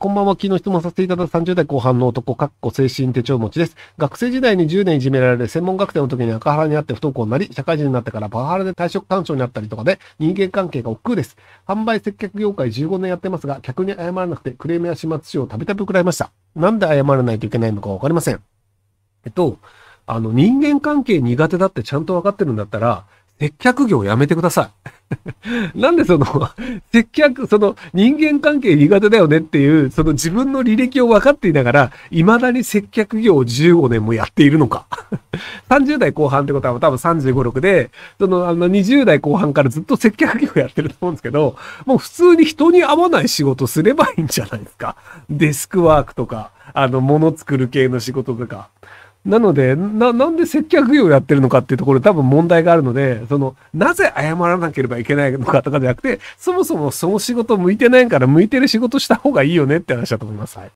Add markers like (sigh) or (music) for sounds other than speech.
こんばんは、昨日質問させていただいた30代後半の男、かっこ精神手帳持ちです。学生時代に10年いじめられ、専門学生の時に赤原にあって不登校になり、社会人になってからパワハラで退職干渉になったりとかで、人間関係が億劫です。販売接客業界15年やってますが、客に謝らなくてクレームや始末書をたびたび食らいました。なんで謝らないといけないのかわかりません。えっと、あの、人間関係苦手だってちゃんとわかってるんだったら、接客業やめてください。(laughs) なんでその、接客、その人間関係苦手だよねっていう、その自分の履歴を分かっていながら、未だに接客業を15年もやっているのか。30 (laughs) 代後半ってことは多分35、6で、そのあの20代後半からずっと接客業やってると思うんですけど、もう普通に人に合わない仕事すればいいんじゃないですか。デスクワークとか、あの、物作る系の仕事とか。なので、な、なんで接客業をやってるのかっていうところ多分問題があるので、その、なぜ謝らなければいけないのかとかじゃなくて、そもそもその仕事向いてないから向いてる仕事した方がいいよねって話だと思います。はい